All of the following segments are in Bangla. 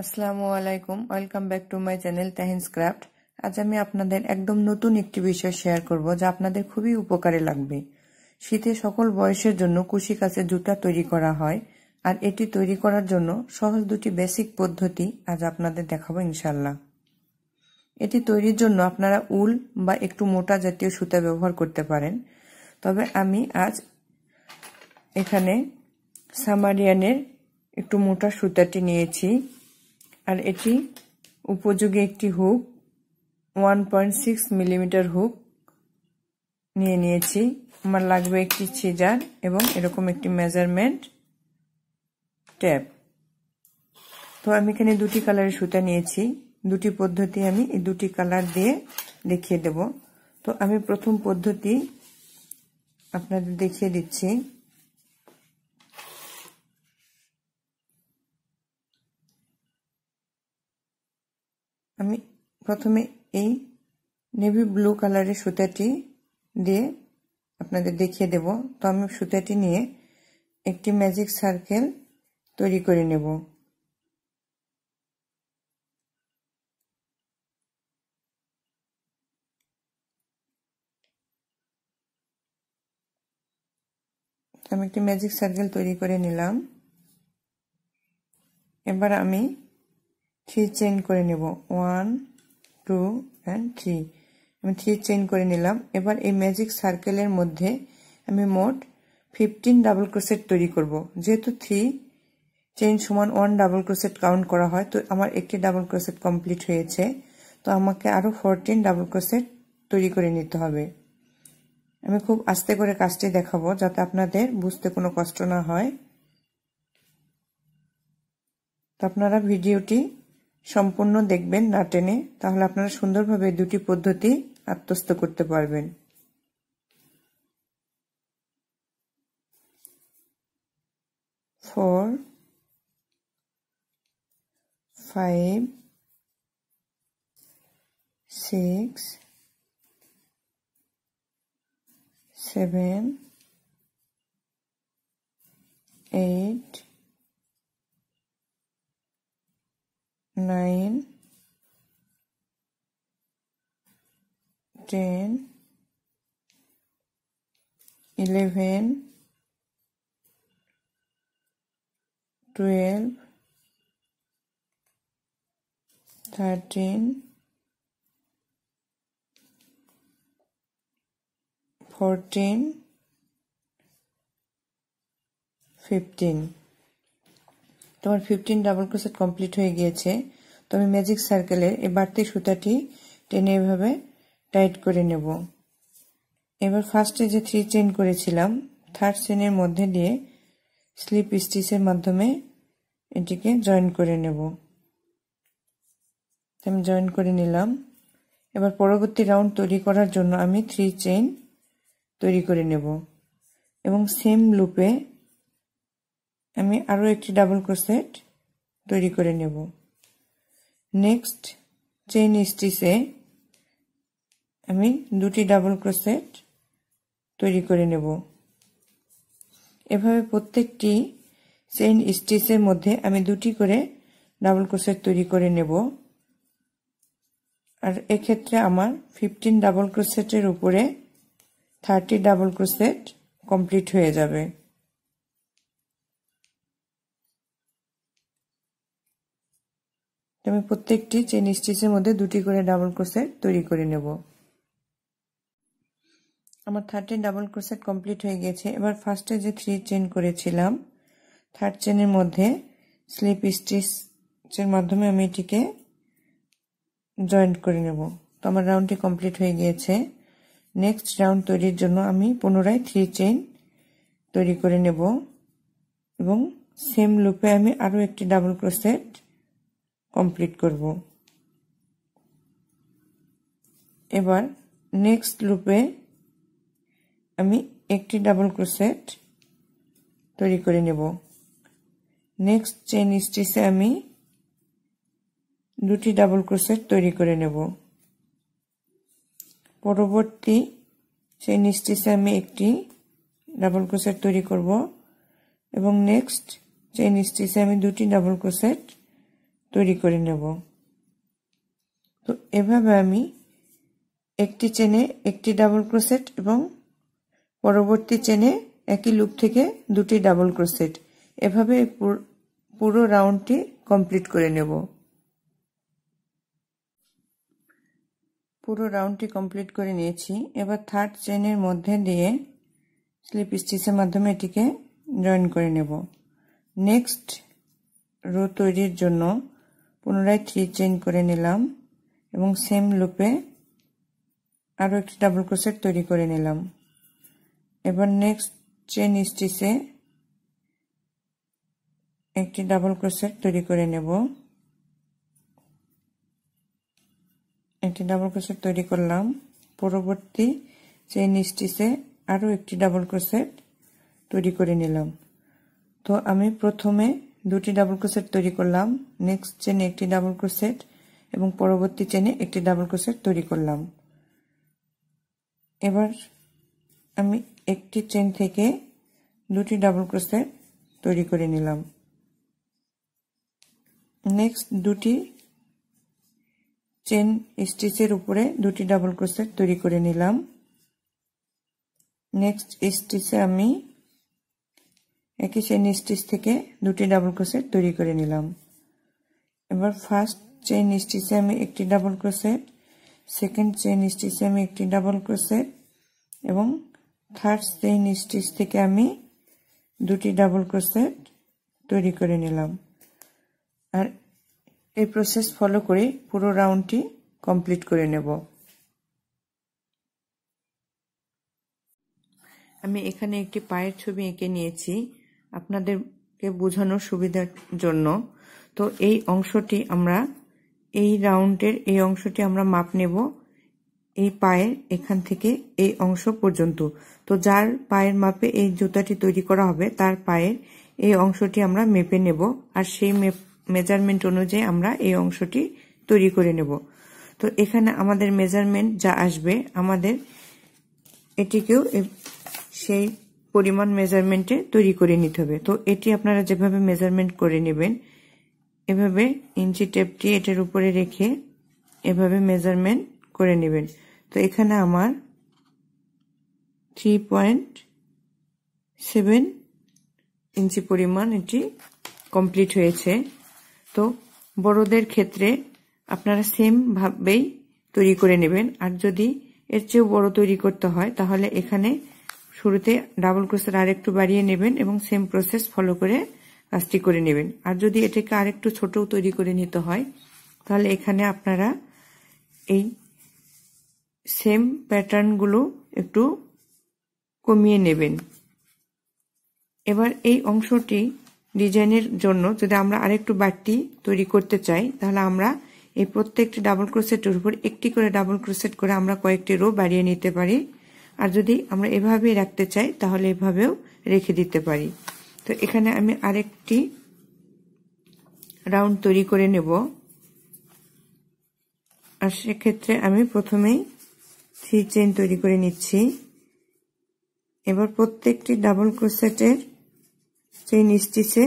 আসসালামু আলাইকুম welcome back to my channel Tahin's craft আজ আমি আপনাদের একদম নতুন একটি বিষয় শেয়ার করব যা আপনাদের খুবই উপকারে লাগবে শীতে সকল বয়সের জন্য কুশি কাছে জুতা তৈরি করা হয় আর এটি তৈরি করার জন্য সহজ দুটি বেসিক পদ্ধতি আজ আপনাদের দেখাবো ইনশাল্লাহ এটি তৈরির জন্য আপনারা উল বা একটু মোটা জাতীয় সুতা ব্যবহার করতে পারেন তবে আমি আজ এখানে সামারিয়ানের একটু মোটা সুতাটি নিয়েছি আর এটি উপযোগী একটি hook one point six millimeter hook নিয়ে নিয়েছি আমার লাগবে একটি সিজার এবং এরকম একটি মেজারমেন্ট ট্যাপ তো আমি এখানে দুটি কালারের সুতা নিয়েছি দুটি পদ্ধতি আমি এই দুটি কালার দিয়ে দেখিয়ে দেব তো আমি প্রথম পদ্ধতি আপনাদের দেখিয়ে দিচ্ছি প্রথমে এই নেভি ব্লু কালারের সুতাটি দিয়ে আপনাদের দেখিয়ে দেব তো আমি সুতাটি নিয়ে একটি ম্যাজিক সার্কেল তৈরি করে নেব আমি একটি ম্যাজিক সার্কেল তৈরি করে নিলাম এবার আমি থ্রি চেন করে নেব ওয়ান টু অ্যান্ড থ্রি আমি থ্রি চেন করে নিলাম এবার এই ম্যাজিক সার্কেলের মধ্যে আমি মোট ফিফটিন ডাবল ক্রোসেট তৈরি করব যেহেতু থ্রি চেন সমান ওয়ান ডাবল ক্রোসেট কাউন্ট করা হয় তো আমার একটি ডাবল ক্রোসেট কমপ্লিট হয়েছে তো আমাকে আরও ফোরটিন ডাবল ক্রোসেট তৈরি করে নিতে হবে আমি খুব আস্তে করে কাজটি দেখাবো যাতে আপনাদের বুঝতে কোনো কষ্ট না হয় তো আপনারা ভিডিওটি সম্পূর্ণ দেখবেন না টেনে তাহলে আপনারা সুন্দরভাবে দুটি পদ্ধতি আত্মস্থ করতে পারবেন four five six seven eight nine, ten, eleven, twelve, thirteen, fourteen, fifteen. তোমার ফিফটিন ডাবল ক্রোসেট কমপ্লিট হয়ে গিয়েছে তবে ম্যাজিক সার্কেলের এই বাড়তি সুতাটি টেনে এভাবে টাইট করে নেব এবার ফার্স্টে যে থ্রি চেন করেছিলাম থার্ড চেনের মধ্যে দিয়ে স্লিপ স্টিচের মাধ্যমে এটিকে জয়েন করে নেব আমি জয়েন করে নিলাম এবার পরবর্তী রাউন্ড তৈরি করার জন্য আমি থ্রি চেইন তৈরি করে নেব এবং সেম লুপে আমি আরও একটি ডাবল ক্রোসেট তৈরি করে নেব নেক্সট চেইন স্টিচে আমি দুটি ডাবল ক্রোসেট তৈরি করে নেব এভাবে প্রত্যেকটি চেইন স্টিচের মধ্যে আমি দুটি করে ডাবল ক্রোসেট তৈরি করে নেব আর এক্ষেত্রে আমার ফিফটিন ডাবল ক্রোসেটের উপরে থার্টি ডাবল ক্রোসেট কমপ্লিট হয়ে যাবে আমি প্রত্যেকটি চেন স্টিচের মধ্যে দুটি করে ডাবল ক্রোসেট তৈরি করে নেব আমার থার্টি ডাবল ক্রোসেট কমপ্লিট হয়ে গেছে এবার ফার্স্টে যে থ্রি চেন করেছিলাম থার্ড চেনের মধ্যে স্লিপ স্টিচের মাধ্যমে আমি এটিকে জয়েন্ট করে নেব তো আমার রাউন্ডটি কমপ্লিট হয়ে গিয়েছে নেক্সট রাউন্ড তৈরির জন্য আমি পুনরায় থ্রি চেন তৈরি করে নেব এবং সেম লুপে আমি আরও একটি ডাবল ক্রোসেট কমপ্লিট করব এবার নেক্সট লুপে আমি একটি ডাবল ক্রোসেট তৈরি করে নেব নেক্সট চেন স্টিচে আমি দুটি ডাবল ক্রোসেট তৈরি করে নেব পরবর্তী চেন স্টিচে আমি একটি ডাবল ক্রোসেট তৈরি করব এবং নেক্সট চেন স্টিচে আমি দুটি ডাবল ক্রোসেট তৈরি করে নেব তো এভাবে আমি একটি চেনে একটি ডাবল ক্রোসেট এবং পরবর্তী চেনে একই লুপ থেকে দুটি ডাবল ক্রোসেট এভাবে পুরো রাউন্ডটি কমপ্লিট করে নেব পুরো রাউন্ডটি কমপ্লিট করে নিয়েছি এবার থার্ড চেনের মধ্যে দিয়ে স্লিপ স্টিচের মাধ্যমে এটিকে জয়েন করে নেব নেক্সট রো তৈরির জন্য পুনরায় থ্রি চেন করে নিলাম এবং সেম লুপে আরও একটি ডাবল ক্রোসেট তৈরি করে নিলাম এবার নেক্সট চেন স্টিচে একটি ডাবল ক্রোশেট তৈরি করে নেব একটি ডাবল ক্রোশেট তৈরি করলাম পরবর্তী চেন স্টিচে আরও একটি ডাবল ক্রোশেট তৈরি করে নিলাম তো আমি প্রথমে দুটি ডাবল ক্রোসেট তৈরি করলাম নেক্সট চেনে একটি ডাবল ক্রোশেট এবং পরবর্তী চেনে একটি ডাবল ক্রোসেট তৈরি করলাম এবার আমি একটি চেন থেকে দুটি ডাবল ক্রোশেট তৈরি করে নিলাম নেক্সট দুটি চেন স্টিচের উপরে দুটি ডাবল ক্রোসেট তৈরি করে নিলাম নেক্সট স্টিচে আমি একই চেইন স্টিচ থেকে দুটি ডাবল ক্রোসেট তৈরি করে নিলাম এবার ফার্স্ট চেইন স্টিচে আমি একটি ডাবল ক্রোসেট সেকেন্ড চেন স্টিচে আমি একটি ডাবল ক্রোসেট এবং থার্ড চেইন স্টিচ থেকে আমি দুটি ডাবল ক্রোসেট তৈরি করে নিলাম আর এই প্রসেস ফলো করে পুরো রাউন্ডটি কমপ্লিট করে নেব আমি এখানে একটি পায়ের ছবি এঁকে নিয়েছি আপনাদেরকে বোঝানোর সুবিধার জন্য তো এই অংশটি আমরা এই রাউন্ডের এই অংশটি আমরা মাপ নেব এই পায়ের এখান থেকে এই অংশ পর্যন্ত তো যার পায়ের মাপে এই জুতাটি তৈরি করা হবে তার পায়ের এই অংশটি আমরা মেপে নেব আর সেই মেজারমেন্ট অনুযায়ী আমরা এই অংশটি তৈরি করে নেব তো এখানে আমাদের মেজারমেন্ট যা আসবে আমাদের এটিকেও সেই পরিমাণ মেজারমেন্টে তৈরি করে নিতে হবে তো এটি আপনারা যেভাবে মেজারমেন্ট করে নেবেন এভাবে ইঞ্চি টেপটি এটার উপরে রেখে এভাবে মেজারমেন্ট করে নেবেন তো এখানে আমার থ্রি পয়েন্ট সেভেন ইঞ্চি পরিমাণ এটি কমপ্লিট হয়েছে তো বড়দের ক্ষেত্রে আপনারা সেমভাবেই তৈরি করে নেবেন আর যদি এর চেয়েও বড় তৈরি করতে হয় তাহলে এখানে শুরুতে ডাবল ক্রোসের আর একটু বাড়িয়ে নেবেন এবং সেম প্রসেস ফলো করে কাজটি করে নেবেন আর যদি এটাকে আর একটু ছোটও তৈরি করে নিতে হয় তাহলে এখানে আপনারা এই সেম প্যাটার্নগুলো একটু কমিয়ে নেবেন এবার এই অংশটি ডিজাইনের জন্য যদি আমরা আরেকটু বাড়তি তৈরি করতে চাই তাহলে আমরা এই প্রত্যেকটি ডাবল ক্রোসেটের উপর একটি করে ডাবল ক্রোসেট করে আমরা কয়েকটি রো বাড়িয়ে নিতে পারি আর যদি আমরা এভাবে রাখতে চাই তাহলে এভাবেও রেখে দিতে পারি তো এখানে আমি আরেকটি রাউন্ড তৈরি করে নেব আর সেক্ষেত্রে আমি প্রথমেই থ্রি চেন তৈরি করে নিচ্ছি এবার প্রত্যেকটি ডাবল ক্রোসেটের চেন স্টিচে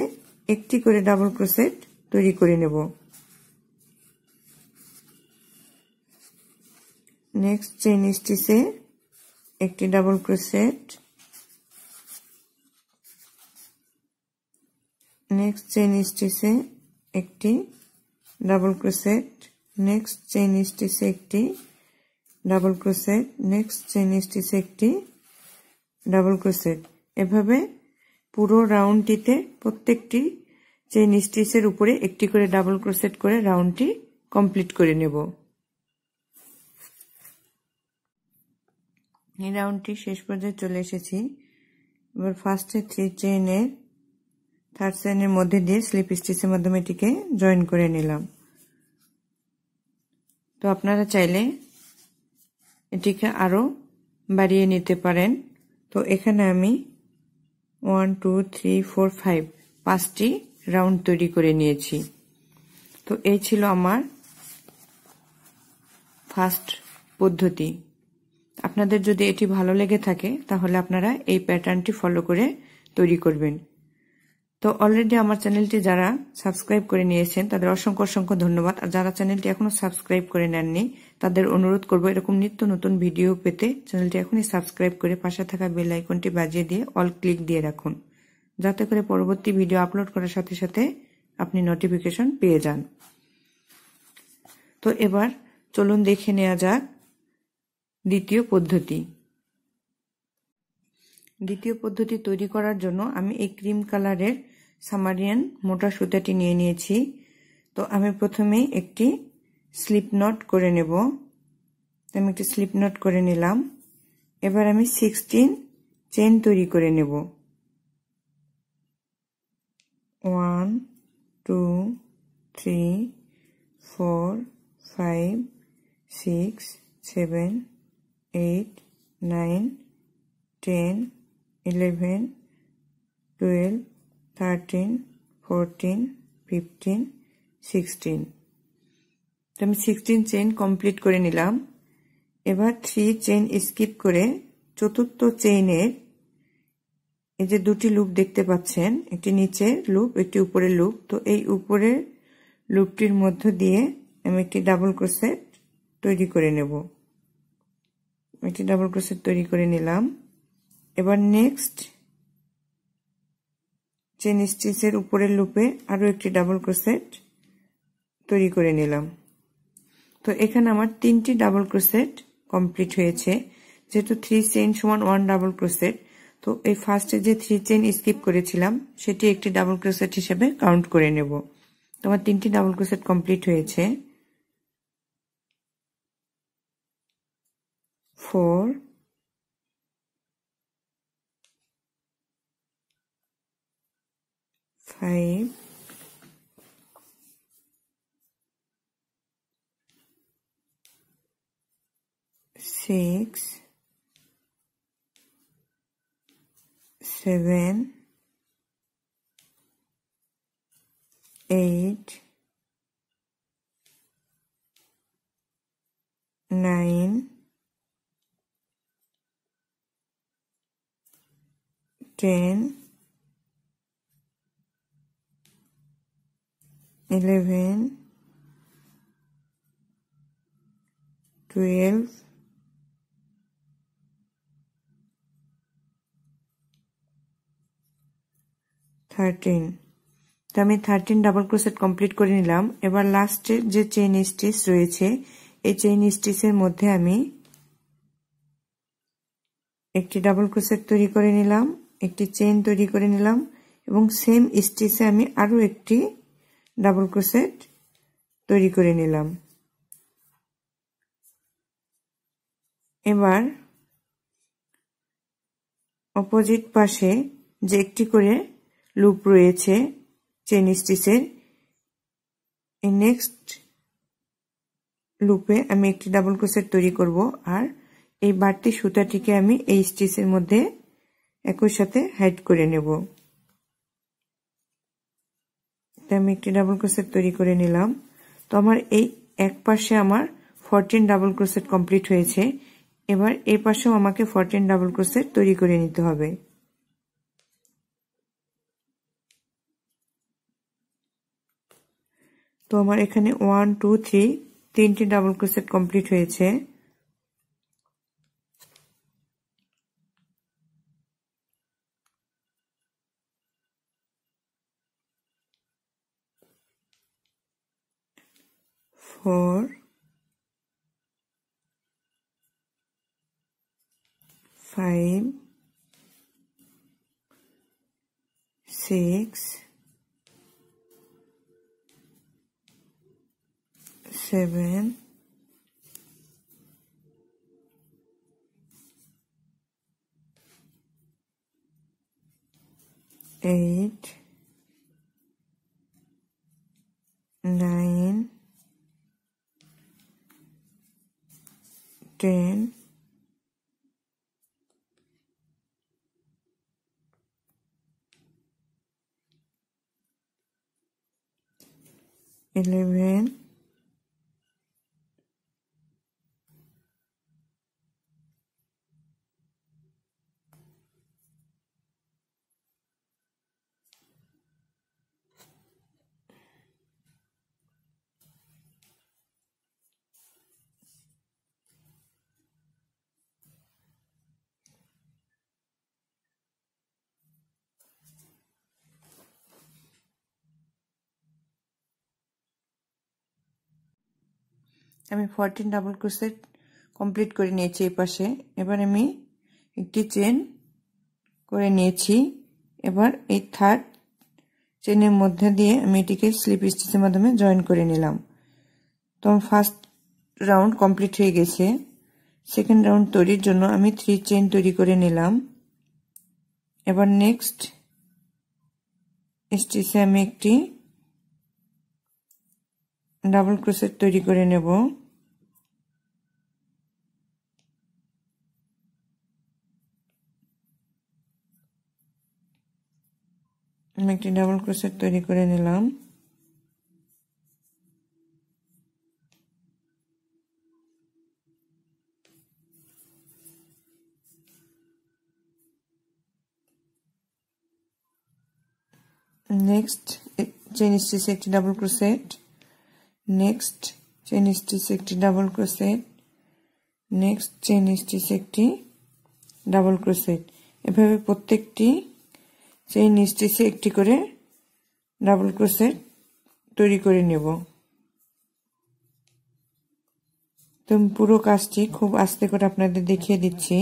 একটি করে ডাবল ক্রোসেট তৈরি করে নেব নেক্সট চেইন স্টিচে একটি ডাবল ক্রোসেট নেক্সট চেইন স্টিচে একটি ডাবল ক্রোসেট নেক্সট চেইন স্টিচে একটি ডাবল ক্রোসেট নেক্সট চেইন স্টিচে একটি ডাবল ক্রোসেট এভাবে পুরো রাউন্ডটিতে প্রত্যেকটি চেইন স্টিচের উপরে একটি করে ডাবল ক্রোসেট করে রাউন্ডটি কমপ্লিট করে নেব এই রাউন্ডটি শেষ পর্যায়ে চলে এসেছি এবার ফার্স্টে থ্রি চেনের থার্ড চেইনের মধ্যে দিয়ে স্লিপ স্টিচের মাধ্যমে এটিকে জয়েন করে নিলাম তো আপনারা চাইলে এটিকে আরও বাড়িয়ে নিতে পারেন তো এখানে আমি one two three four five পাঁচটি রাউন্ড তৈরি করে নিয়েছি তো এই ছিল আমার ফার্স্ট পদ্ধতি আপনাদের যদি এটি ভালো লেগে থাকে তাহলে আপনারা এই প্যাটার্নটি ফলো করে তৈরি করবেন তো অলরেডি আমার চ্যানেলটি যারা সাবস্ক্রাইব করে নিয়েছেন তাদের অসংখ্য অসংখ্য ধন্যবাদ আর যারা চ্যানেলটি এখনও সাবস্ক্রাইব করে নেননি তাদের অনুরোধ করব এরকম নিত্য নতুন ভিডিও পেতে চ্যানেলটি এখনই সাবস্ক্রাইব করে পাশে থাকা বেল আইকনটি বাজিয়ে দিয়ে অল ক্লিক দিয়ে রাখুন যাতে করে পরবর্তী ভিডিও আপলোড করার সাথে সাথে আপনি নোটিফিকেশন পেয়ে যান তো এবার চলুন দেখে নেওয়া যাক দ্বিতীয় পদ্ধতি দ্বিতীয় পদ্ধতি তৈরি করার জন্য আমি এই ক্রিম কালারের সামারিয়ান মোটা সুতাটি নিয়ে নিয়েছি তো আমি প্রথমে একটি স্লিপ নট করে নেব আমি একটি স্লিপ নট করে নিলাম এবার আমি সিক্সটিন চেন তৈরি করে নেব one two three four five six seven eight nine ten eleven twelve thirteen fourteen fifteen sixteen তো আমি সিক্সটিন চেন কমপ্লিট করে নিলাম এবার থ্রি চেন স্কিপ করে চতুর্থ চেইনের এই যে দুটি লুপ দেখতে পাচ্ছেন একটি নিচে লুপ একটি উপরের লুপ তো এই উপরের লুপটির মধ্য দিয়ে আমি একটি ডাবল ক্রোসেট তৈরি করে নেব একটি ডাবল ক্রোসেট তৈরি করে নিলাম এবার নেক্সট চেন স্টিচের উপরের লুপে আরও একটি ডাবল ক্রোসেট তৈরি করে নিলাম তো এখানে আমার তিনটি ডাবল ক্রোসেট কমপ্লিট হয়েছে যেহেতু থ্রি চেন সমান ওয়ান ডাবল ক্রোসেট তো এই ফার্স্টে যে থ্রি চেন স্কিপ করেছিলাম সেটি একটি ডাবল ক্রোসেট হিসেবে কাউন্ট করে নেব তোমার তিনটি ডাবল ক্রোসেট কমপ্লিট হয়েছে four, five, six, seven, eight, nine, ten eleven twelve thirteen তো আমি থার্টিন ডাবল ক্রোসেট কমপ্লিট করে নিলাম এবার লাস্টের যে চেইন স্টিচ রয়েছে এই চেইন স্টিচের মধ্যে আমি একটি ডাবল ক্রোসেট তৈরি করে নিলাম একটি চেন তৈরি করে নিলাম এবং সেম স্টিচে আমি আরও একটি ডাবল ক্রোসেট তৈরি করে নিলাম এবার অপোজিট পাশে যে একটি করে লুপ রয়েছে চেন স্টিচের এই নেক্সট লুপে আমি একটি ডাবল ক্রোসেট তৈরি করব আর এই বাড়তি সুতাটিকে আমি এই স্টিচের মধ্যে একই সাথে হাইড করে নেব আমি একটি ডাবল ক্রোসেট তৈরি করে নিলাম তো আমার এই এক পাশে আমার ফরটিন ডাবল ক্রোসেট কমপ্লিট হয়েছে এবার এ পাশেও আমাকে ফরটিন ডাবল ক্রোসেট তৈরি করে নিতে হবে তো আমার এখানে ওয়ান টু থ্রি তিনটি ডাবল ক্রোসেট কমপ্লিট হয়েছে four, five, six, seven, eight, nine, 10 11 আমি ফরটিন ডাবল ক্রোসেট কমপ্লিট করে নিয়েছি এই পাশে এবার আমি একটি চেন করে নিয়েছি এবার এই থার্ড চেনের মধ্যে দিয়ে আমি এটিকে স্লিপ স্টিচের মাধ্যমে জয়েন করে নিলাম তো ফার্স্ট রাউন্ড কমপ্লিট হয়ে গেছে সেকেন্ড রাউন্ড তৈরির জন্য আমি থ্রি চেন তৈরি করে নিলাম এবার নেক্সট স্টিচে আমি একটি ডাবল ক্রোসেট তৈরি করে নেব আমি একটি ডাবল ক্রোসেট তৈরি করে নিলাম নেক্সট চেন স্টিচে একটি double crochet next chain stitch একটি double crochet next chain stitch একটি ডাবল ক্রোসেট এভাবে প্রত্যেকটি চেন স্টিচে একটি করে ডাবল ক্রোসেট তৈরি করে নেব তো পুরো কাজটি খুব আস্তে করে আপনাদের দেখিয়ে দিচ্ছি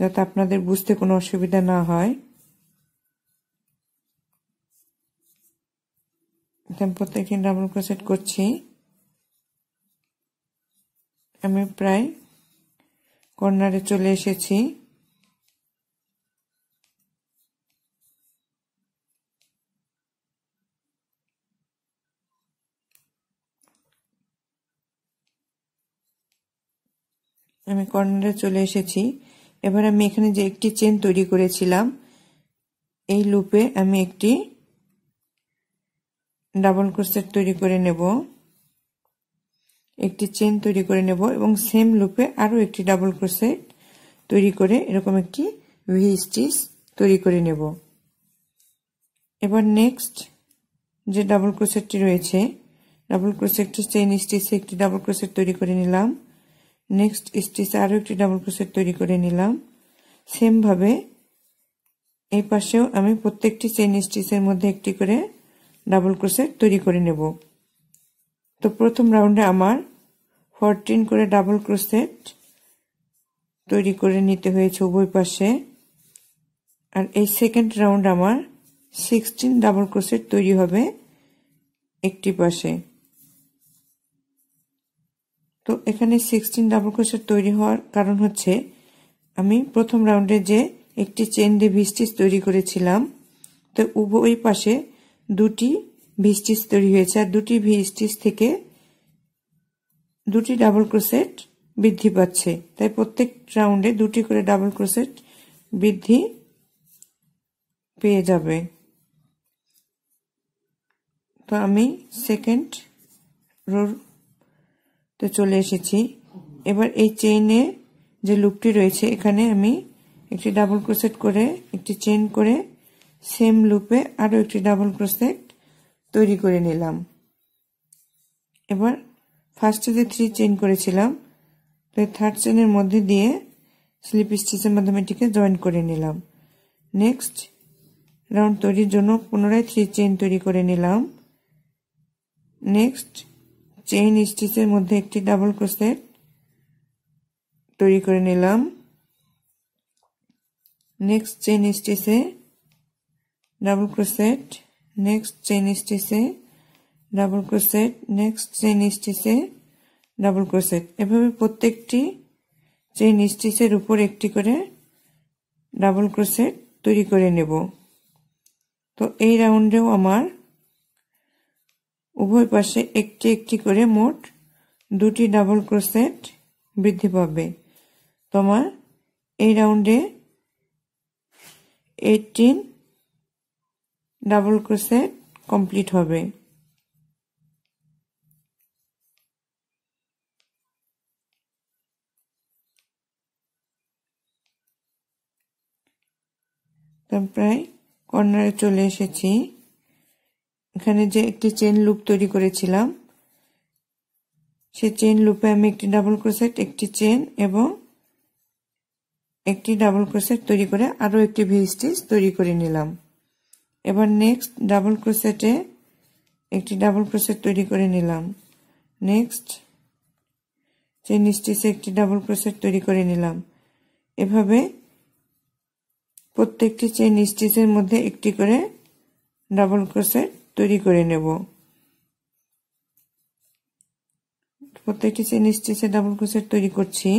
যাতে আপনাদের বুঝতে কোনো অসুবিধা না হয় এখানে প্রত্যেকটি ডাবল ক্রোশেট করছি আমি প্রায় কর্নারে চলে এসেছি আমি কর্নারে চলে এসেছি এবার আমি এখানে যে একটি চেন তৈরি করেছিলাম এই লুপে আমি একটি ডাবল ক্রোসেট তৈরি করে নেব একটি চেন তৈরি করে নেব এবং সেম লুপে আরও একটি ডাবল ক্রোসেট তৈরি করে এরকম একটি ভি স্টিচ তৈরি করে নেব এবার নেক্সট যে ডাবল ক্রোসেটটি রয়েছে ডাবল ক্রোসেটটি চেন স্টিচে একটি ডাবল ক্রোসেট তৈরি করে নিলাম নেক্সট স্টিচে আরও একটি ডাবল ক্রোসেট তৈরি করে নিলাম সেমভাবে এই পাশেও আমি প্রত্যেকটি চেন স্টিচের মধ্যে একটি করে ডাবল ক্রোসে তৈরি করে নেব তো প্রথম রাউন্ডে আমার ফরটিন করে ডাবল ক্রোসেট তৈরি করে নিতে হয়েছে উভয় পাশে আর এই সেকেন্ড রাউন্ড আমার সিক্সটিন ডাবল ক্রোসেট তৈরি হবে একটি পাশে তো এখানে সিক্সটিন ডাবল ক্রোশেট তৈরি হওয়ার কারণ হচ্ছে আমি প্রথম রাউন্ডে যে একটি চেন দিয়ে ভিস্টিস তৈরি করেছিলাম তো উভয় পাশে দুটি ভিস্টিস তৈরি হয়েছে আর দুটি ভিস্টিস থেকে দুটি ডাবল ক্রোসেট বৃদ্ধি পাচ্ছে তাই প্রত্যেক রাউন্ডে দুটি করে ডাবল ক্রোসেট বৃদ্ধি পেয়ে যাবে তো আমি সেকেন্ড রোতে চলে এসেছি এবার এই চেইনে যে লুপটি রয়েছে এখানে আমি একটি ডাবল ক্রোসেট করে একটি চেন করে সেম লুপে আরও একটি ডাবল ক্রোসেট তৈরি করে নিলাম এবার ফার্স্টে যে থ্রি চেন করেছিলাম তো থার্ড চেনের মধ্যে দিয়ে স্লিপ স্টিচের মাধ্যমে এটিকে জয়েন করে নিলাম নেক্সট রাউন্ড তৈরির জন্য পুনরায় থ্রি চেন তৈরি করে নিলাম নেক্সট চেইন স্টিচের মধ্যে একটি ডাবল ক্রোসেট তৈরি করে নিলাম নেক্সট চেইন স্টিচে ডাবল ক্রোসেট নেক্সট চেন স্টিচে ডাবল ক্রোসেট নেক্সট চেন স্টিচে ডাবল ক্রোসেট এভাবে প্রত্যেকটি চেন স্টিচের উপর একটি করে ডাবল ক্রোসেট তৈরি করে নেব তো এই রাউন্ডেও আমার উভয় পাশে একটি একটি করে মোট দুটি ডাবল ক্রোসেট বৃদ্ধি পাবে তোমার এই রাউন্ডে এইটিন ডাবল ক্রোসে কমপ্লিট হবে প্রায় কর্নারে চলে এসেছি এখানে যে একটি চেন লুপ তৈরি করেছিলাম সেই চেন লুপে আমি একটি ডাবল ক্রোসেট একটি চেন এবং একটি ডাবল ক্রোসেট তৈরি করে আরও একটি ভি স্টিচ তৈরি করে নিলাম এবার নেক্সট ডাবল ক্রোসেটে একটি ডাবল ক্রোসেট তৈরি করে নিলাম নেক্সট চেন স্টিচে একটি ডাবল ক্রোসেট তৈরি করে নিলাম এভাবে প্রত্যেকটি চেন স্টিচের মধ্যে একটি করে ডাবল ক্রোসেট তৈরি করে নেব প্রত্যেকটি চেন স্টিচে ডাবল ক্রোসেট তৈরি করছি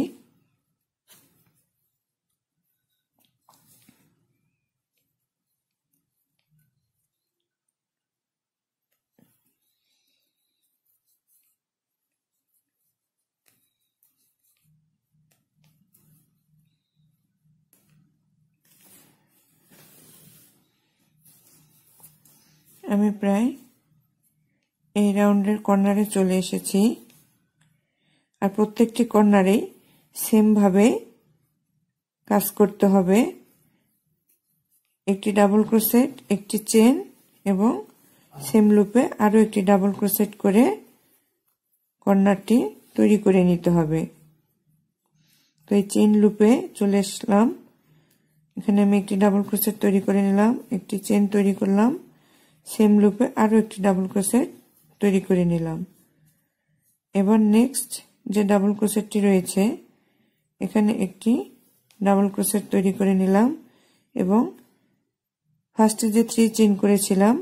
আমি প্রায় এই রাউন্ডের কর্নারে চলে এসেছি আর প্রত্যেকটি কর্নারে সেমভাবে কাজ করতে হবে একটি ডাবল ক্রোসেট একটি চেন এবং সেম লুপে আরও একটি ডাবল ক্রোসেট করে কর্নারটি তৈরি করে নিতে হবে তো এই চেন লুপে চলে আসলাম এখানে আমি একটি ডাবল ক্রোসেট তৈরি করে নিলাম একটি চেন তৈরি করলাম সেম লুপে আরও একটি ডাবল ক্রোশেট তৈরি করে নিলাম এবার নেক্সট যে ডাবল ক্রোশেটটি রয়েছে এখানে একটি ডাবল ক্রোসেট তৈরি করে নিলাম এবং ফার্স্টে যে থ্রি চেন করেছিলাম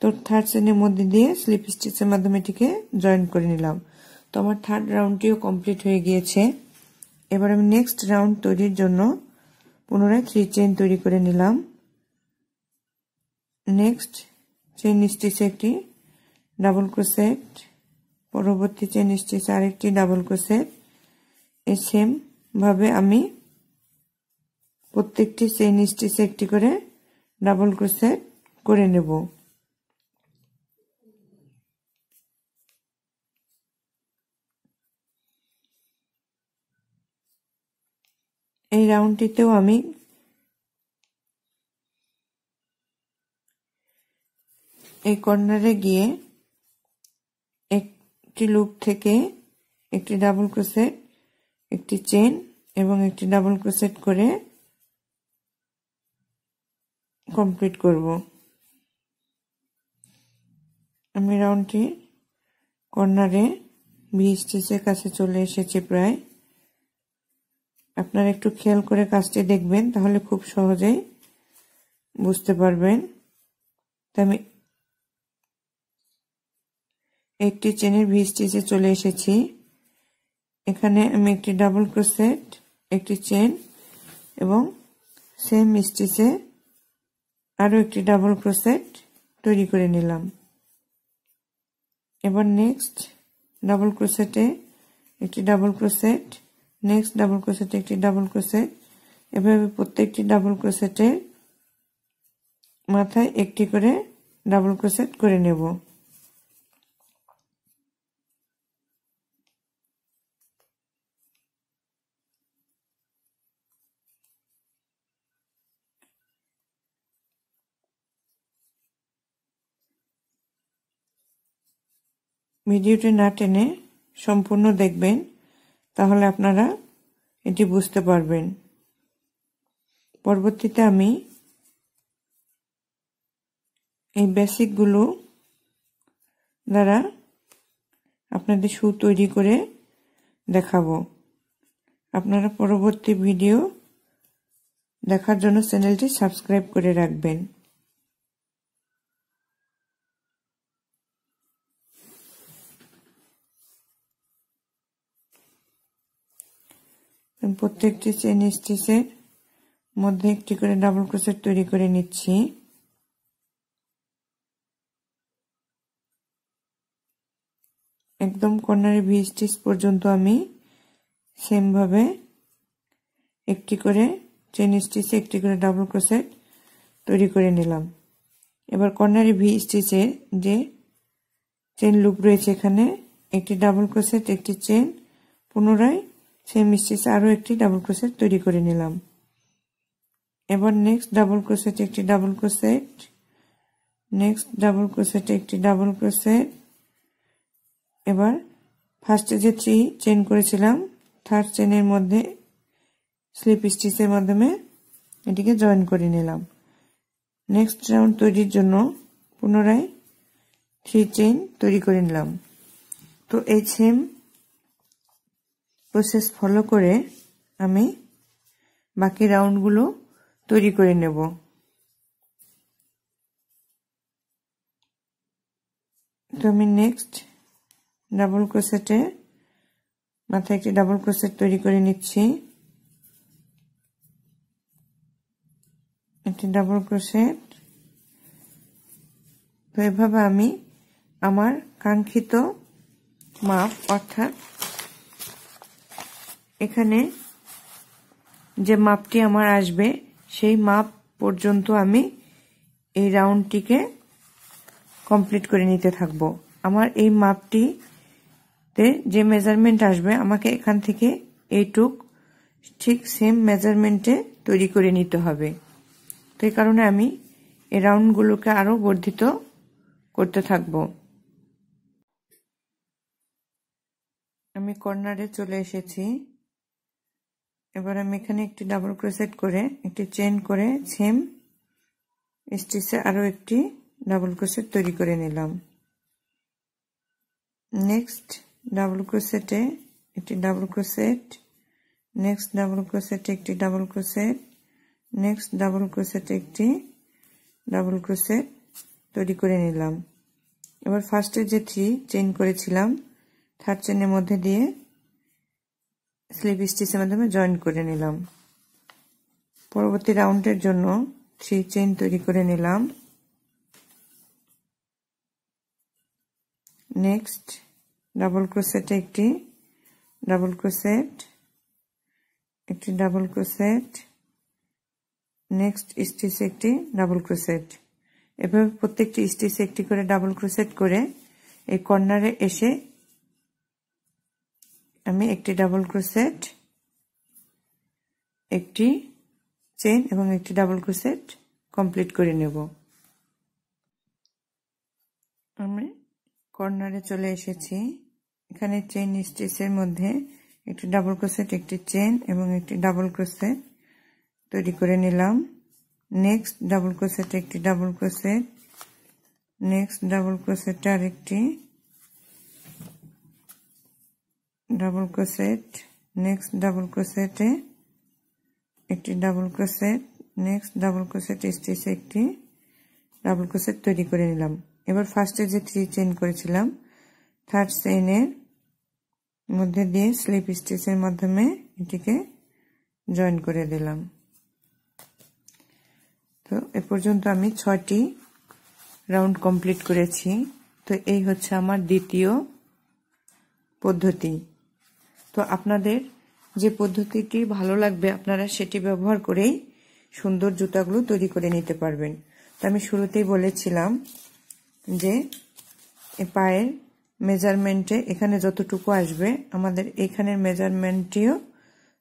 তো থার্ড চেনের মধ্যে দিয়ে স্লিপ স্টিচের মাধ্যমে এটিকে জয়েন করে নিলাম তো আমার থার্ড রাউন্ডটিও কমপ্লিট হয়ে গিয়েছে এবার আমি নেক্সট রাউন্ড তৈরির জন্য পুনরায় থ্রি চেন তৈরি করে নিলাম নেক্সট চেন স্টিচ একটি ডাবল ক্রোসেট পরবর্তী চেন স্টিচ আরেকটি ডাবল ক্রোসেট এই সেমভাবে আমি প্রত্যেকটি চেন স্টিচ একটি করে ডাবল ক্রোসেট করে নেব এই রাউন্ডটিতেও আমি এই কর্নারে গিয়ে একটি লুপ থেকে একটি ডাবল ক্রোসেট একটি চেন এবং একটি ডাবল ক্রোসেট করে কমপ্লিট করব আমি রাউন্ডটি কর্নারে বি স্টিচের কাছে চলে এসেছি প্রায় আপনারা একটু খেয়াল করে কাজটি দেখবেন তাহলে খুব সহজেই বুঝতে পারবেন তো আমি একটি চেনের ভি স্টিচে চলে এসেছি এখানে আমি একটি ডাবল ক্রোসেট একটি চেন এবং সেম স্টিচে আরও একটি ডাবল ক্রোসেট তৈরি করে নিলাম এবার নেক্সট ডাবল ক্রোসেটে একটি ডাবল ক্রোসেট নেক্সট ডাবল ক্রোসেটে একটি ডাবল ক্রোসেট এভাবে প্রত্যেকটি ডাবল ক্রোসেটের মাথায় একটি করে ডাবল ক্রোসেট করে নেব ভিডিওটি না টেনে সম্পূর্ণ দেখবেন তাহলে আপনারা এটি বুঝতে পারবেন পরবর্তীতে আমি এই বেসিকগুলো দ্বারা আপনাদের শু তৈরি করে দেখাবো আপনারা পরবর্তী ভিডিও দেখার জন্য চ্যানেলটি সাবস্ক্রাইব করে রাখবেন প্রত্যেকটি চেন স্টিচের মধ্যে একটি করে ডাবল ক্রোচেট তৈরি করে নিচ্ছি একদম কর্নারে ভি স্টিচ পর্যন্ত আমি সেমভাবে একটি করে চেন স্টিচে একটি করে ডাবল ক্রোচেট তৈরি করে নিলাম এবার কর্নারে ভি স্টিচের যে চেন লুপ রয়েছে এখানে একটি ডাবল ক্রোচেট একটি চেন পুনরায় সেম স্টিচ আরও একটি ডাবল ক্রোসেট তৈরি করে নিলাম এবার নেক্সট ডাবল ক্রোসেট একটি double crochet next double crochet একটি ডাবল ক্রোসেট এবার ফার্স্টে যে থ্রি চেন করেছিলাম থার্ড চেনের মধ্যে স্লিপ স্টিচের মাধ্যমে এটিকে জয়েন করে নিলাম নেক্সট রাউন্ড তৈরির জন্য পুনরায় থ্রি চেন তৈরি করে নিলাম তো এই সেম প্রসেস ফলো করে আমি বাকি রাউন্ডগুলো তৈরি করে নেব তো আমি নেক্সট ডাবল ক্রোসেটে মাথায় একটি ডাবল ক্রোসেট তৈরি করে নিচ্ছি একটি ডাবল ক্রোসেট তো এভাবে আমি আমার কাঙ্ক্ষিত মাপ অর্থাৎ এখানে যে মাপটি আমার আসবে সেই মাপ পর্যন্ত আমি এই রাউন্ডটিকে কমপ্লিট করে নিতে থাকব আমার এই মাপটিতে যে মেজারমেন্ট আসবে আমাকে এখান থেকে এইটুক ঠিক সেম মেজারমেন্টে তৈরি করে নিতে হবে তো এই কারণে আমি এই রাউন্ডগুলোকে আরও বর্ধিত করতে থাকব আমি কর্নারে চলে এসেছি এবার আমি এখানে একটি ডাবল ক্রোসেট করে একটি চেন করে সেম স্টিচে আরও একটি ডাবল ক্রোসেট তৈরি করে নিলাম নেক্সট ডাবল ক্রোসেটে একটি ডাবল ক্রোসেট নেক্সট ডাবল ক্রোসেটে একটি ডাবল ক্রোসেট নেক্সট ডাবল ক্রোসেটে একটি ডাবল ক্রোসেট তৈরি করে নিলাম এবার ফার্স্টে যে থ্রি চেন করেছিলাম থার্ড চেনের মধ্যে দিয়ে স্লিপ স্টিচের মাধ্যমে জয়েন করে নিলাম পরবর্তী রাউন্ডের জন্য থ্রি চেইন তৈরি করে নিলাম নেক্সট ডাবল ক্রোসেটে একটি ডাবল ক্রোসেট একটি ডাবল ক্রোসেট নেক্সট স্টিচ একটি ডাবল ক্রোসেট এভাবে প্রত্যেকটি স্টিচ একটি করে ডাবল ক্রোসেট করে এই কর্নারে এসে আমি একটি ডাবল ক্রোসেট একটি চেন এবং একটি ডাবল ক্রোসেট কমপ্লিট করে নেব আমি কর্নারে চলে এসেছি এখানে চেন স্টিচের মধ্যে একটি ডাবল ক্রোসেট একটি চেন এবং একটি ডাবল ক্রোসেট তৈরি করে নিলাম নেক্সট ডাবল ক্রোসেট একটি ডাবল ক্রোসেট নেক্সট ডাবল আর একটি ডাবল ক্রোসেট নেক্সট ডাবল ক্রোসেটে একটি double crochet next double crochet স্টিচে একটি ডাবল ক্রোসেট তৈরি করে নিলাম এবার ফার্স্টে যে থ্রি চেন করেছিলাম থার্ড চেনের মধ্যে দিয়ে স্লিপ স্টিচের মাধ্যমে এটিকে জয়েন করে দিলাম তো এ পর্যন্ত আমি ছয়টি রাউন্ড কমপ্লিট করেছি তো এই হচ্ছে আমার দ্বিতীয় পদ্ধতি তো আপনাদের যে পদ্ধতিটি ভালো লাগবে আপনারা সেটি ব্যবহার করেই সুন্দর জুতাগুলো তৈরি করে নিতে পারবেন তো আমি শুরুতেই বলেছিলাম যে পায়ের মেজারমেন্টে এখানে যতটুকু আসবে আমাদের এখানের মেজারমেন্টটিও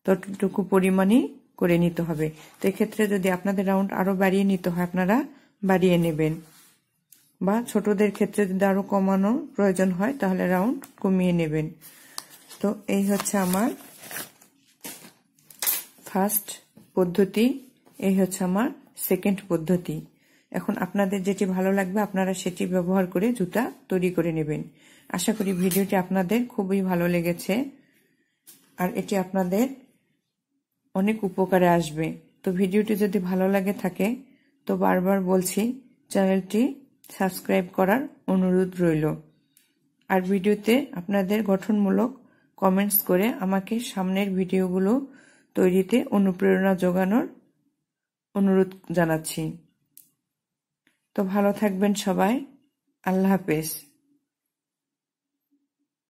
ততটুকু পরিমাণই করে নিতে হবে তো এক্ষেত্রে যদি আপনাদের রাউন্ড আরও বাড়িয়ে নিতে হয় আপনারা বাড়িয়ে নেবেন বা ছোটদের ক্ষেত্রে যদি আরও কমানোর প্রয়োজন হয় তাহলে রাউন্ড কমিয়ে নেবেন তো এই হচ্ছে আমার ফার্স্ট পদ্ধতি এই হচ্ছে আমার সেকেন্ড পদ্ধতি এখন আপনাদের যেটি ভালো লাগবে আপনারা সেটি ব্যবহার করে জুতা তৈরি করে নেবেন আশা করি ভিডিওটি আপনাদের খুবই ভালো লেগেছে আর এটি আপনাদের অনেক উপকারে আসবে তো ভিডিওটি যদি ভালো লাগে থাকে তো বারবার বলছি চ্যানেলটি সাবস্ক্রাইব করার অনুরোধ রইল আর ভিডিওতে আপনাদের গঠনমূলক কমেন্টস করে আমাকে সামনের ভিডিওগুলো তৈরিতে অনুপ্রেরণা যোগানোর অনুরোধ জানাচ্ছি তো ভালো থাকবেন সবাই আল্লাহ হাফেজ